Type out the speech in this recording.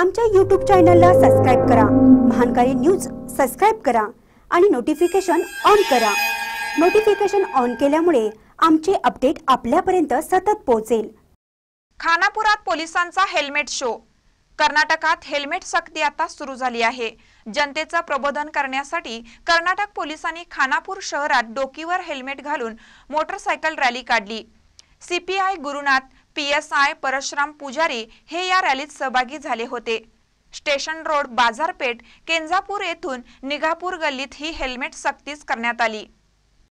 आमच्या यूट्यूब चॅनलला सबस्क्राईब करा महानकारी न्यूज सबस्क्राईब करा आणि नोटिफिकेशन ऑन करा नोटिफिकेशन ऑन केल्यामुळे आमचे अपडेट आपल्यापर्यंत सतत पोहोचेल खानापुरात पोलिसांचा हेल्मेट शो कर्नाटकात हेल्मेट सक्ती आता सुरू झाली आहे जनतेचं प्रबोधन करण्यासाठी कर्नाटक पोलिसांनी खानापूर शहरात डोकीवर हेल्मेट घालून मोटरसायकल रॅली काढली CPI Gurunath P S Parshuram Pujari हे या रॅलीत सहभागी झाले होते स्टेशन रोड बाजारपेठ केंजापूर येथून निघापूर गल्लीत ही हेल्मेट सक्तीच करण्यात आली